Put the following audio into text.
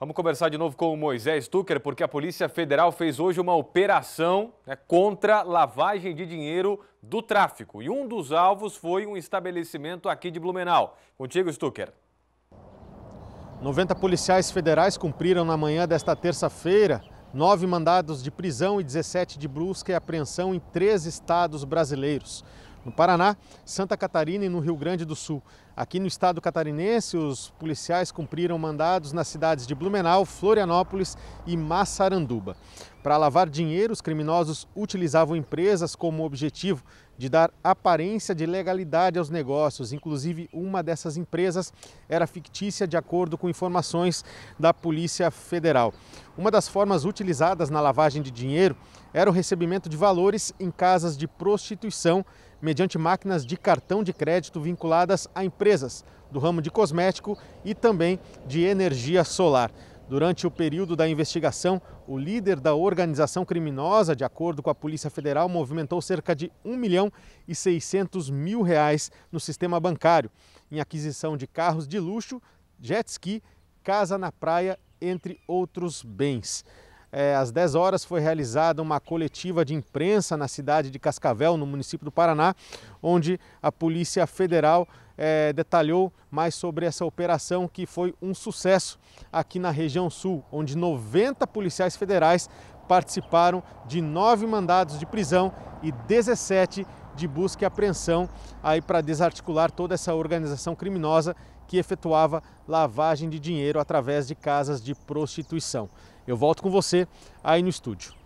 Vamos conversar de novo com o Moisés Tucker, porque a Polícia Federal fez hoje uma operação né, contra lavagem de dinheiro do tráfico. E um dos alvos foi um estabelecimento aqui de Blumenau. Contigo, Stucker. 90 policiais federais cumpriram na manhã desta terça-feira nove mandados de prisão e 17 de busca e apreensão em três estados brasileiros no Paraná, Santa Catarina e no Rio Grande do Sul. Aqui no estado catarinense, os policiais cumpriram mandados nas cidades de Blumenau, Florianópolis e Massaranduba. Para lavar dinheiro, os criminosos utilizavam empresas como objetivo de dar aparência de legalidade aos negócios. Inclusive, uma dessas empresas era fictícia, de acordo com informações da Polícia Federal. Uma das formas utilizadas na lavagem de dinheiro era o recebimento de valores em casas de prostituição mediante máquinas de cartão de crédito vinculadas a empresas do ramo de cosmético e também de energia solar. Durante o período da investigação, o líder da organização criminosa, de acordo com a Polícia Federal, movimentou cerca de 1 milhão e 600 mil reais no sistema bancário, em aquisição de carros de luxo, jet ski, casa na praia, entre outros bens é, às 10 horas, foi realizada uma coletiva de imprensa na cidade de Cascavel, no município do Paraná, onde a Polícia Federal é, detalhou mais sobre essa operação que foi um sucesso aqui na região sul, onde 90 policiais federais participaram de nove mandados de prisão e 17 de busca e apreensão aí para desarticular toda essa organização criminosa que efetuava lavagem de dinheiro através de casas de prostituição. Eu volto com você aí no estúdio.